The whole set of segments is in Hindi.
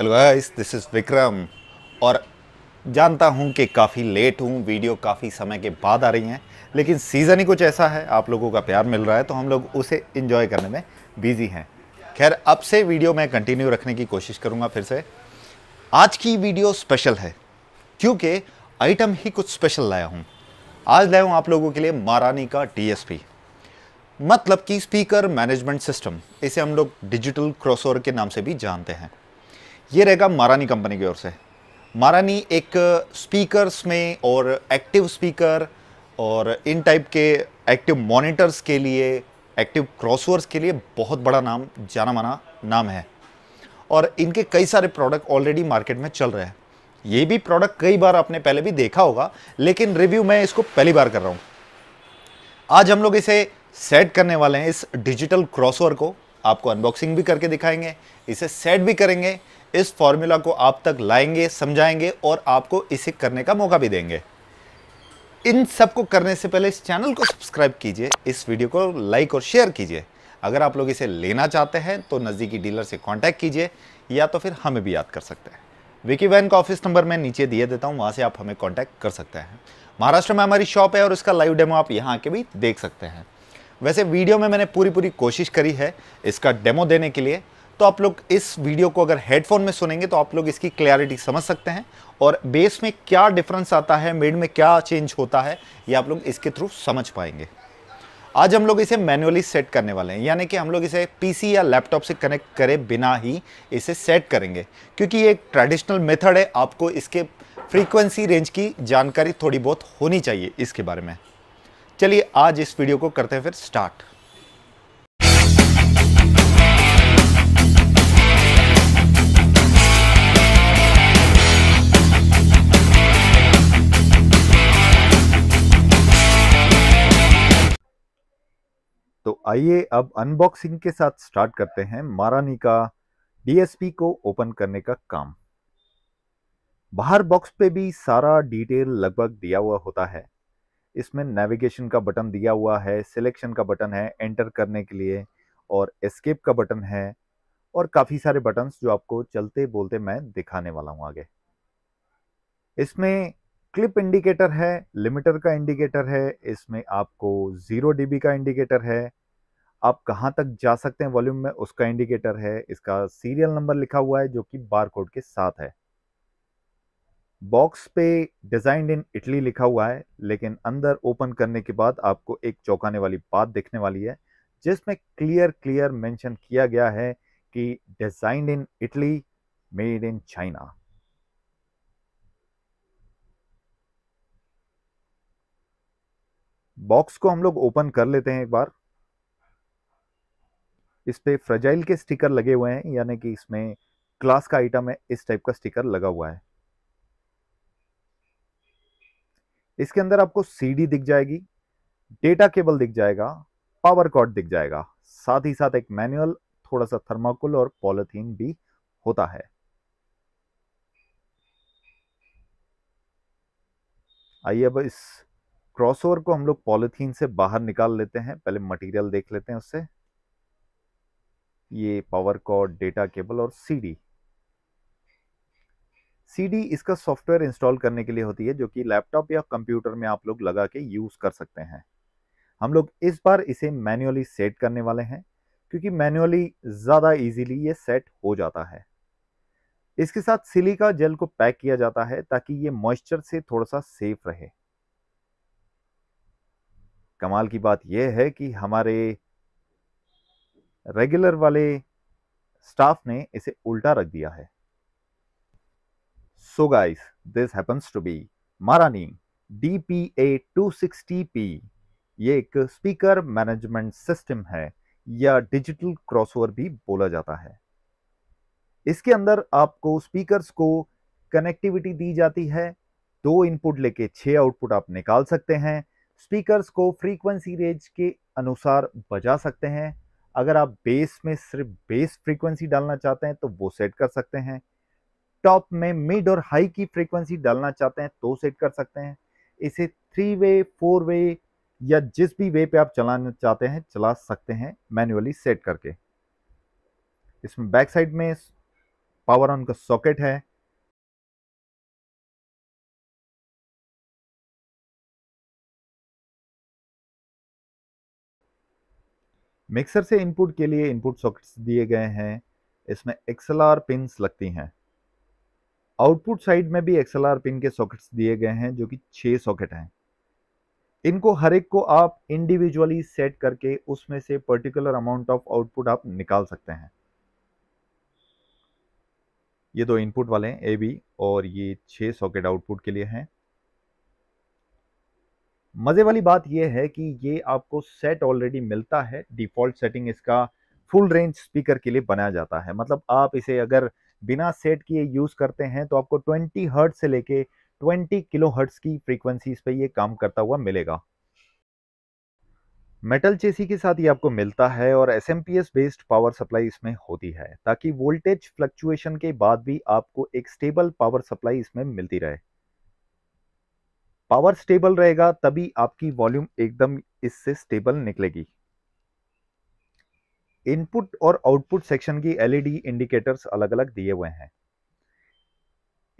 Hello guys this is Vikram और जानता हूं कि काफ़ी लेट हूं वीडियो काफ़ी समय के बाद आ रही हैं लेकिन सीज़न ही कुछ ऐसा है आप लोगों का प्यार मिल रहा है तो हम लोग उसे इन्जॉय करने में बिज़ी हैं खैर अब से वीडियो मैं कंटिन्यू रखने की कोशिश करूँगा फिर से आज की वीडियो स्पेशल है क्योंकि आइटम ही कुछ स्पेशल लाया हूँ आज लाया हूँ आप लोगों के लिए मारानी का डी मतलब कि स्पीकर मैनेजमेंट सिस्टम इसे हम लोग डिजिटल क्रॉसओवर के नाम से भी जानते हैं ये रहेगा मारानी कंपनी की ओर से मारानी एक स्पीकर्स में और एक्टिव स्पीकर और इन टाइप के एक्टिव मॉनिटर्स के लिए एक्टिव क्रॉसवर्स के लिए बहुत बड़ा नाम जाना माना नाम है और इनके कई सारे प्रोडक्ट ऑलरेडी मार्केट में चल रहे हैं ये भी प्रोडक्ट कई बार आपने पहले भी देखा होगा लेकिन रिव्यू मैं इसको पहली बार कर रहा हूँ आज हम लोग इसे सेट करने वाले हैं इस डिजिटल क्रॉसवर को आपको अनबॉक्सिंग भी करके दिखाएंगे इसे सेट भी करेंगे इस फॉर्मूला को आप तक लाएंगे समझाएंगे और आपको इसे करने का मौका भी देंगे इन सब को करने से पहले इस चैनल को सब्सक्राइब कीजिए इस वीडियो को लाइक और शेयर कीजिए अगर आप लोग इसे लेना चाहते हैं तो नज़दीकी डीलर से कॉन्टैक्ट कीजिए या तो फिर हमें भी याद कर सकते हैं विकी वैन का ऑफिस नंबर मैं नीचे दिए देता हूँ वहाँ से आप हमें कॉन्टैक्ट कर सकते हैं महाराष्ट्र में हमारी शॉप है और इसका लाइव डेमो आप यहाँ आके भी देख सकते हैं वैसे वीडियो में मैंने पूरी पूरी कोशिश करी है इसका डेमो देने के लिए तो आप लोग इस वीडियो को अगर हेडफोन में सुनेंगे तो आप लोग इसकी क्लैरिटी समझ सकते हैं और बेस में क्या डिफरेंस आता है मिड में क्या चेंज होता है ये आप लोग इसके थ्रू समझ पाएंगे आज हम लोग इसे मैनुअली सेट करने वाले हैं यानी कि हम लोग इसे पीसी या लैपटॉप से कनेक्ट करे बिना ही इसे सेट करेंगे क्योंकि ये एक ट्रेडिशनल मेथड है आपको इसके फ्रीक्वेंसी रेंज की जानकारी थोड़ी बहुत होनी चाहिए इसके बारे में चलिए आज इस वीडियो को करते हैं फिर स्टार्ट तो आइए अब अनबॉक्सिंग के साथ स्टार्ट करते हैं मारानी का डीएसपी को ओपन करने का काम बाहर बॉक्स पे भी सारा डिटेल लगभग दिया हुआ होता है इसमें नेविगेशन का बटन दिया हुआ है सिलेक्शन का बटन है एंटर करने के लिए और एस्केप का बटन है और काफ़ी सारे बटन्स जो आपको चलते बोलते मैं दिखाने वाला हूँ आगे इसमें क्लिप इंडिकेटर है लिमिटर का इंडिकेटर है इसमें आपको ज़ीरो डीबी का इंडिकेटर है आप कहाँ तक जा सकते हैं वॉल्यूम में उसका इंडिकेटर है इसका सीरियल नंबर लिखा हुआ है जो कि बारकोड के साथ है बॉक्स पे डिजाइंड इन इटली लिखा हुआ है लेकिन अंदर ओपन करने के बाद आपको एक चौंकाने वाली बात दिखने वाली है जिसमें क्लियर क्लियर मेंशन किया गया है कि designed in Italy made in China box को हम लोग ओपन कर लेते हैं एक बार इस पर फ्रजाइल के स्टिकर लगे हुए हैं यानी कि इसमें क्लास का आइटम है इस टाइप का स्टिकर लगा हुआ है इसके अंदर आपको सीडी दिख जाएगी डेटा केबल दिख जाएगा पावर कॉर्ड दिख जाएगा साथ ही साथ एक मैनुअल थोड़ा सा थर्माकोल और पॉलिथीन भी होता है आइए अब इस क्रॉसओवर को हम लोग पॉलिथीन से बाहर निकाल लेते हैं पहले मटेरियल देख लेते हैं उससे ये पावर कॉर्ड डेटा केबल और सीडी सीडी इसका सॉफ्टवेयर इंस्टॉल करने के लिए होती है जो कि लैपटॉप या कंप्यूटर में आप लोग लगा के यूज़ कर सकते हैं हम लोग इस बार इसे मैन्युअली सेट करने वाले हैं क्योंकि मैन्युअली ज़्यादा इजीली ये सेट हो जाता है इसके साथ सिलिका जेल को पैक किया जाता है ताकि ये मॉइस्चर से थोड़ा सा सेफ रहे कमाल की बात यह है कि हमारे रेगुलर वाले स्टाफ ने इसे उल्टा रख दिया है so guys this happens to be Marani D P A two sixty P ये एक स्पीकर मैनेजमेंट सिस्टम है या डिजिटल क्रॉसओवर भी बोला जाता है इसके अंदर आपको स्पीकर्स को कनेक्टिविटी दी जाती है दो इनपुट लेके छह आउटपुट आप निकाल सकते हैं स्पीकर्स को फ्रीक्वेंसी रेंज के अनुसार बजा सकते हैं अगर आप बेस में सिर्फ बेस फ्रीक्वेंसी डालना चाहते हैं तो वो सेट कर सकते हैं टॉप में मिड और हाई की फ्रीक्वेंसी डालना चाहते हैं तो सेट कर सकते हैं इसे थ्री वे फोर वे या जिस भी वे पे आप चलाना चाहते हैं चला सकते हैं मैनुअली सेट करके इसमें बैक साइड में पावर ऑन का सॉकेट है मिक्सर से इनपुट के लिए इनपुट सॉकेट्स दिए गए हैं इसमें एक्सएलआर पिन्स लगती हैं आउटपुट साइड में भी एक्सएलआर पिन के सॉकेट्स दिए गए हैं जो कि छः सॉकेट हैं इनको हर एक को आप इंडिविजुअली सेट करके उसमें से पर्टिकुलर अमाउंट ऑफ आउटपुट आप निकाल सकते हैं ये दो इनपुट वाले हैं ए बी और ये छः सॉकेट आउटपुट के लिए हैं मज़े वाली बात यह है कि ये आपको सेट ऑलरेडी मिलता है डिफ़ॉल्ट सेटिंग इसका फुल रेंज स्पीकर के लिए बनाया जाता है मतलब आप इसे अगर बिना सेट किए यूज़ करते हैं तो आपको 20 हर्ट से लेके 20 किलो हर्ट्स की फ्रीक्वेंसीज पे ये काम करता हुआ मिलेगा मेटल चेसी के साथ ये आपको मिलता है और एस बेस्ड पावर सप्लाई इसमें होती है ताकि वोल्टेज फ्लक्चुएशन के बाद भी आपको एक स्टेबल पावर सप्लाई इसमें मिलती रहे पावर स्टेबल रहेगा तभी आपकी वॉल्यूम एकदम इससे स्टेबल निकलेगी इनपुट और आउटपुट सेक्शन की एलईडी इंडिकेटर्स अलग अलग दिए हुए हैं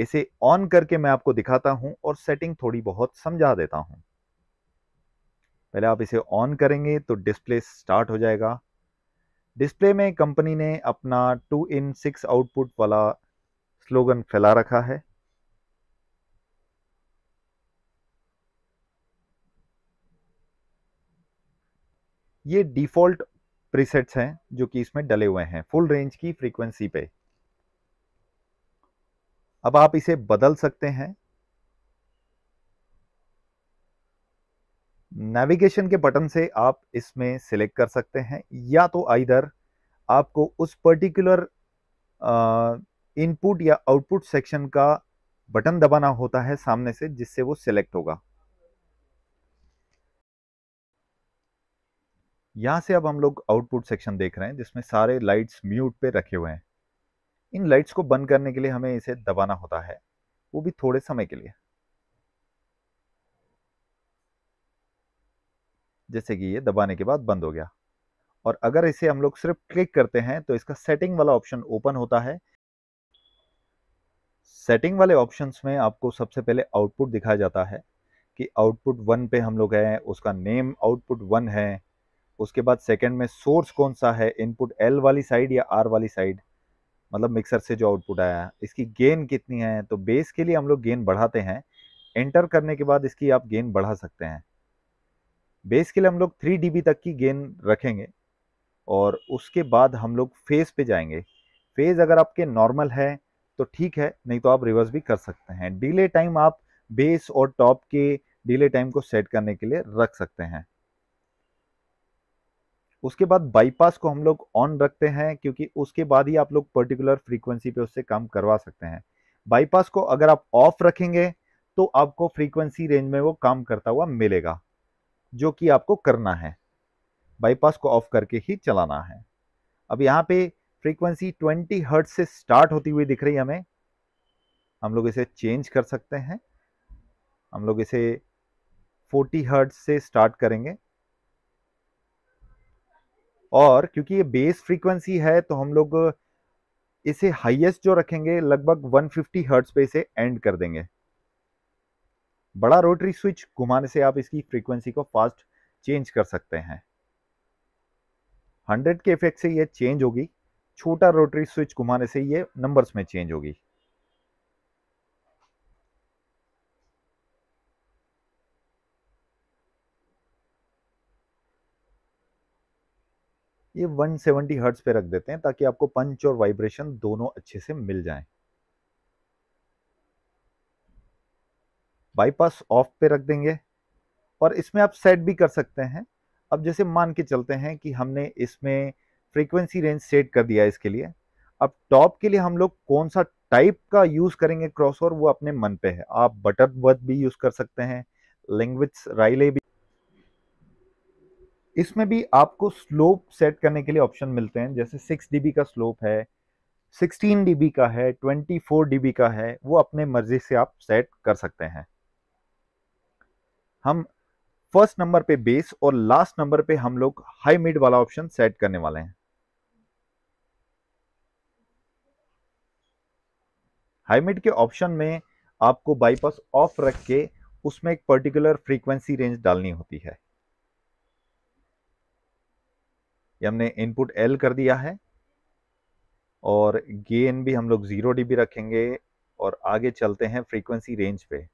इसे ऑन करके मैं आपको दिखाता हूं और सेटिंग थोड़ी बहुत समझा देता हूं पहले आप इसे ऑन करेंगे तो डिस्प्ले स्टार्ट हो जाएगा डिस्प्ले में कंपनी ने अपना टू इन सिक्स आउटपुट वाला स्लोगन फैला रखा है ये डिफ़ॉल्ट प्रीसेट्स हैं जो कि इसमें डले हुए हैं फुल रेंज की फ्रीक्वेंसी पे अब आप इसे बदल सकते हैं नेविगेशन के बटन से आप इसमें सिलेक्ट कर सकते हैं या तो आइधर आपको उस पर्टिकुलर इनपुट या आउटपुट सेक्शन का बटन दबाना होता है सामने से जिससे वो सिलेक्ट होगा यहाँ से अब हम लोग आउटपुट सेक्शन देख रहे हैं जिसमें सारे लाइट्स म्यूट पे रखे हुए हैं इन लाइट्स को बंद करने के लिए हमें इसे दबाना होता है वो भी थोड़े समय के लिए जैसे कि ये दबाने के बाद बंद हो गया और अगर इसे हम लोग सिर्फ क्लिक करते हैं तो इसका सेटिंग वाला ऑप्शन ओपन होता है सेटिंग वाले ऑप्शंस में आपको सबसे पहले आउटपुट दिखाया जाता है कि आउटपुट वन पे हम लोग हैं उसका नेम आउटपुट वन है उसके बाद सेकेंड में सोर्स कौन सा है इनपुट एल वाली साइड या आर वाली साइड मतलब मिक्सर से जो आउटपुट आया है इसकी गेन कितनी है तो बेस के लिए हम लोग गेन बढ़ाते हैं एंटर करने के बाद इसकी आप गेन बढ़ा सकते हैं बेस के लिए हम लोग थ्री डी तक की गेन रखेंगे और उसके बाद हम लोग फेज़ पे जाएंगे फेज़ अगर आपके नॉर्मल है तो ठीक है नहीं तो आप रिवर्स भी कर सकते हैं डिले टाइम आप बेस और टॉप के डिले टाइम को सेट करने के लिए रख सकते हैं उसके बाद बाईपास को हम लोग ऑन रखते हैं क्योंकि उसके बाद ही आप लोग पर्टिकुलर फ्रीक्वेंसी पे उससे काम करवा सकते हैं बाईपास को अगर आप ऑफ रखेंगे तो आपको फ्रीक्वेंसी रेंज में वो काम करता हुआ मिलेगा जो कि आपको करना है बाईपास को ऑफ करके ही चलाना है अब यहाँ पे फ्रीक्वेंसी 20 हर्ट से स्टार्ट होती हुई दिख रही है हमें हम लोग इसे चेंज कर सकते हैं हम लोग इसे 40 हर्ट से स्टार्ट करेंगे और क्योंकि ये बेस फ्रीक्वेंसी है तो हम लोग इसे हाईएस्ट जो रखेंगे लगभग 150 फिफ्टी हर्ट्स पे इसे एंड कर देंगे बड़ा रोटरी स्विच घुमाने से आप इसकी फ्रीक्वेंसी को फास्ट चेंज कर सकते हैं 100 के इफेक्ट से ये चेंज होगी छोटा रोटरी स्विच घुमाने से ये नंबर्स में चेंज होगी ये 170 सेवेंटी हर्ट्स पे रख देते हैं ताकि आपको पंच और वाइब्रेशन दोनों अच्छे से मिल जाएं। बाईपास ऑफ पे रख देंगे और इसमें आप सेट भी कर सकते हैं अब जैसे मान के चलते हैं कि हमने इसमें फ्रीक्वेंसी रेंज सेट कर दिया इसके लिए अब टॉप के लिए हम लोग कौन सा टाइप का यूज करेंगे क्रॉस और वो अपने मन पे है आप बटर वर्थ भी यूज कर सकते हैं लैंग्वेज राइले भी इसमें भी आपको स्लोप सेट करने के लिए ऑप्शन मिलते हैं जैसे सिक्स डी का स्लोप है सिक्सटीन डी का है ट्वेंटी फोर डी का है वो अपने मर्जी से आप सेट कर सकते हैं हम फर्स्ट नंबर पे बेस और लास्ट नंबर पे हम लोग हाई मिड वाला ऑप्शन सेट करने वाले हैं हाई मिड के ऑप्शन में आपको बाईपास ऑफ रख के उसमें एक पर्टिकुलर फ्रीक्वेंसी रेंज डालनी होती है ये हमने इनपुट एल कर दिया है और गेन भी हम लोग ज़ीरो डीबी रखेंगे और आगे चलते हैं फ्रीक्वेंसी रेंज पे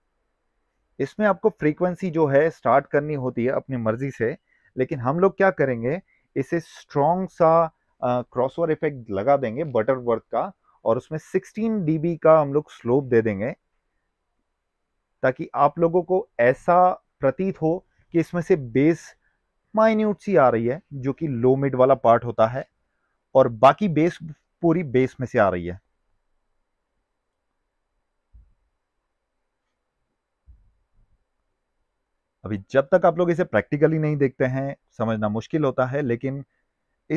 इसमें आपको फ्रीक्वेंसी जो है स्टार्ट करनी होती है अपनी मर्जी से लेकिन हम लोग क्या करेंगे इसे स्ट्रॉन्ग सा क्रॉसओवर इफेक्ट लगा देंगे बटरवर्थ का और उसमें 16 डीबी का हम लोग स्लोप दे देंगे ताकि आप लोगों को ऐसा प्रतीत हो कि इसमें से बेस माइन्यूट सी आ रही है जो कि लो मिड वाला पार्ट होता है और बाकी बेस पूरी बेस में से आ रही है अभी जब तक आप लोग इसे प्रैक्टिकली नहीं देखते हैं समझना मुश्किल होता है लेकिन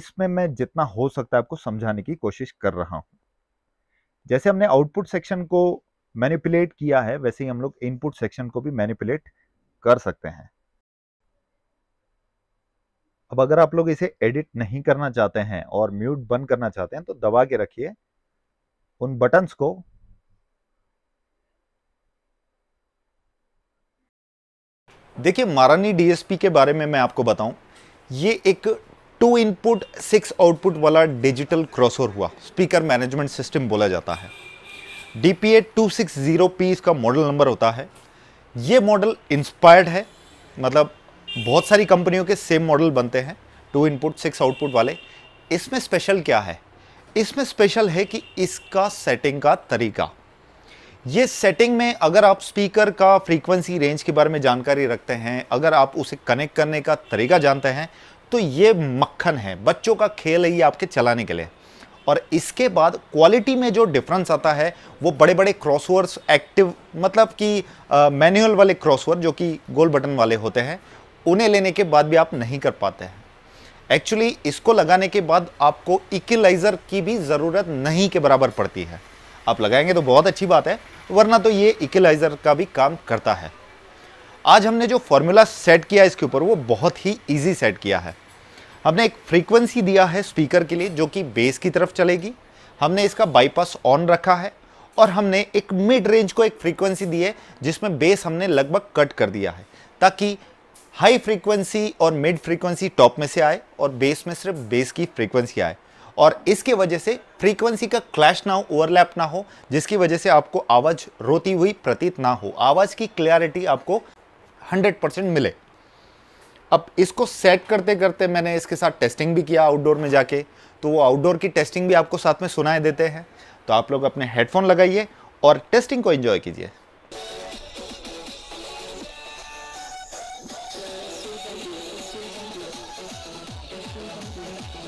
इसमें मैं जितना हो सकता है आपको समझाने की कोशिश कर रहा हूं जैसे हमने आउटपुट सेक्शन को मैनिपुलेट किया है वैसे ही हम लोग इनपुट सेक्शन को भी मैनिपुलेट कर सकते हैं अब अगर आप लोग इसे एडिट नहीं करना चाहते हैं और म्यूट बंद करना चाहते हैं तो दबा के रखिए उन बटन्स को देखिए मारानी डीएसपी के बारे में मैं आपको बताऊं ये एक टू इनपुट सिक्स आउटपुट वाला डिजिटल क्रॉसओवर हुआ स्पीकर मैनेजमेंट सिस्टम बोला जाता है DPA two six zero P इसका मॉडल नंबर होता है ये मॉडल इंस्पायर्ड है मतलब बहुत सारी कंपनियों के सेम मॉडल बनते हैं टू इनपुट सिक्स आउटपुट वाले इसमें स्पेशल क्या है इसमें स्पेशल है कि इसका सेटिंग का तरीका ये सेटिंग में अगर आप स्पीकर का फ्रीक्वेंसी रेंज के बारे में जानकारी रखते हैं अगर आप उसे कनेक्ट करने का तरीका जानते हैं तो ये मक्खन है बच्चों का खेल है ये आपके चलाने के लिए और इसके बाद क्वालिटी में जो डिफरेंस आता है वो बड़े बड़े क्रॉसवर्स एक्टिव मतलब कि मैनुअल वाले क्रॉसवर जो कि गोल बटन वाले होते हैं उन्हें लेने के बाद भी आप नहीं कर पाते हैं एक्चुअली इसको लगाने के बाद आपको इक्वलाइज़र की भी ज़रूरत नहीं के बराबर पड़ती है आप लगाएंगे तो बहुत अच्छी बात है वरना तो ये इक्वलाइज़र का भी काम करता है आज हमने जो फॉर्मूला सेट किया इसके ऊपर वो बहुत ही ईजी सेट किया है हमने एक फ्रीक्वेंसी दिया है स्पीकर के लिए जो कि बेस की तरफ चलेगी हमने इसका बाईपास ऑन रखा है और हमने एक मिड रेंज को एक फ्रीक्वेंसी दी है जिसमें बेस हमने लगभग कट कर दिया है ताकि हाई फ्रीक्वेंसी और मिड फ्रीक्वेंसी टॉप में से आए और बेस में सिर्फ बेस की फ्रीक्वेंसी आए और इसके वजह से फ्रीक्वेंसी का क्लैश ना हो ओवरलैप ना हो जिसकी वजह से आपको आवाज़ रोती हुई प्रतीत ना हो आवाज़ की क्लियरिटी आपको 100% मिले अब इसको सेट करते करते मैंने इसके साथ टेस्टिंग भी किया आउटडोर में जाके तो वो आउटडोर की टेस्टिंग भी आपको साथ में सुनाए देते हैं तो आप लोग अपने हेडफोन लगाइए और टेस्टिंग को एंजॉय कीजिए Thank you.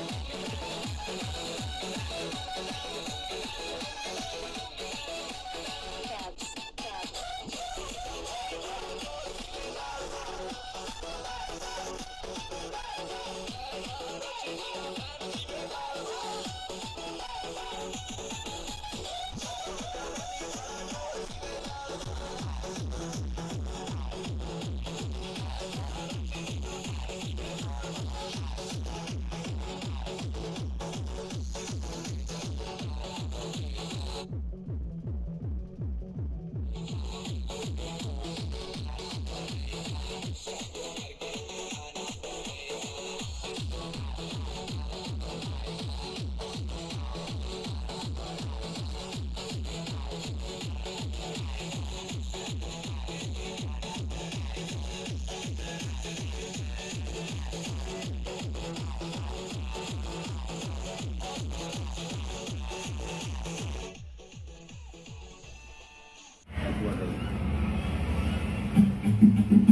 Thank you.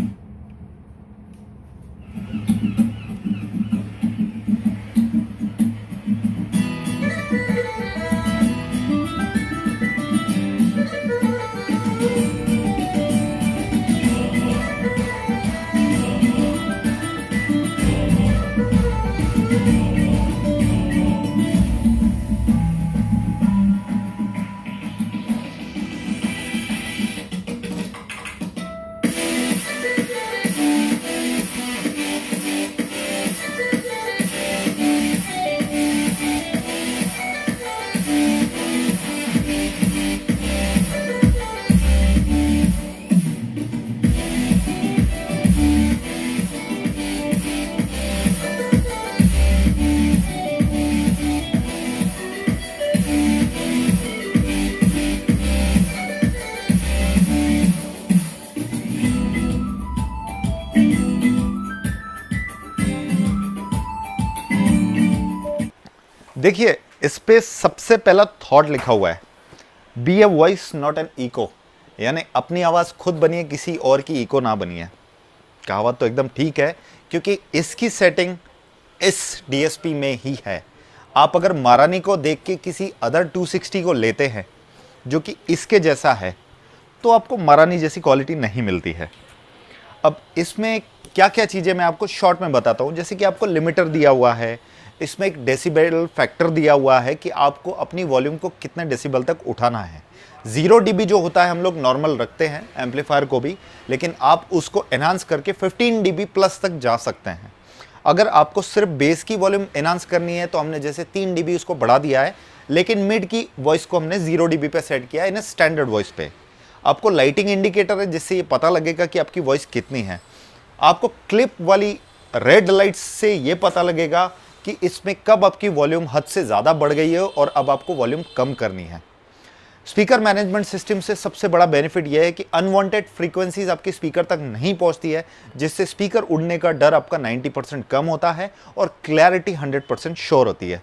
देखिए इस पर सबसे पहला थॉट लिखा हुआ है be a voice not an echo यानी अपनी आवाज़ खुद बनिए किसी और की ईको ना बनिए कहावत तो एकदम ठीक है क्योंकि इसकी सेटिंग इस डीएसपी में ही है आप अगर मारानी को देख के किसी अदर 260 को लेते हैं जो कि इसके जैसा है तो आपको मारानी जैसी क्वालिटी नहीं मिलती है अब इसमें क्या क्या चीज़ें मैं आपको शॉर्ट में बताता हूँ जैसे कि आपको लिमिटर दिया हुआ है इसमें एक डेसीबल फैक्टर दिया हुआ है कि आपको अपनी वॉल्यूम को कितने डेसीबल तक उठाना है ज़ीरो डीबी जो होता है हम लोग नॉर्मल रखते हैं एम्पलीफायर को भी लेकिन आप उसको एनहांस करके 15 डीबी प्लस तक जा सकते हैं अगर आपको सिर्फ बेस की वॉल्यूम एनहांस करनी है तो हमने जैसे तीन डी उसको बढ़ा दिया है लेकिन मिड की वॉइस को हमने जीरो डीबी पे सेट किया है इन स्टैंडर्ड वॉइस पे आपको लाइटिंग इंडिकेटर है जिससे ये पता लगेगा कि आपकी वॉइस कितनी है आपको क्लिप वाली रेड लाइट से ये पता लगेगा कि इसमें कब आपकी वॉल्यूम हद से ज़्यादा बढ़ गई है और अब आपको वॉल्यूम कम करनी है स्पीकर मैनेजमेंट सिस्टम से सबसे बड़ा बेनिफिट यह है कि अनवांटेड फ्रीक्वेंसीज आपके स्पीकर तक नहीं पहुंचती है जिससे स्पीकर उड़ने का डर आपका 90 परसेंट कम होता है और क्लैरिटी 100 परसेंट श्योर होती है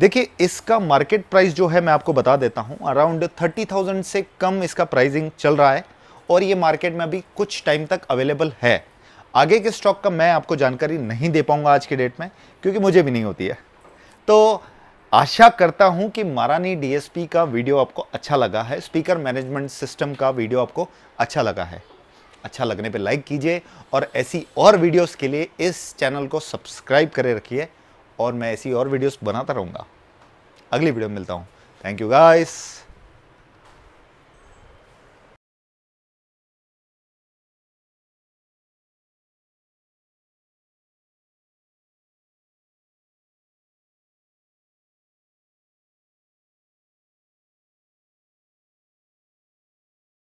देखिए इसका मार्केट प्राइस जो है मैं आपको बता देता हूं अराउंड 30,000 से कम इसका प्राइजिंग चल रहा है और ये मार्केट में अभी कुछ टाइम तक अवेलेबल है आगे के स्टॉक का मैं आपको जानकारी नहीं दे पाऊंगा आज के डेट में क्योंकि मुझे भी नहीं होती है तो आशा करता हूं कि मारानी डीएसपी का वीडियो आपको अच्छा लगा है स्पीकर मैनेजमेंट सिस्टम का वीडियो आपको अच्छा लगा है अच्छा लगने पे लाइक कीजिए और ऐसी और वीडियोस के लिए इस चैनल को सब्सक्राइब करे रखिए और मैं ऐसी और वीडियोस बनाता रहूँगा अगली वीडियो में मिलता हूँ थैंक यू गाइस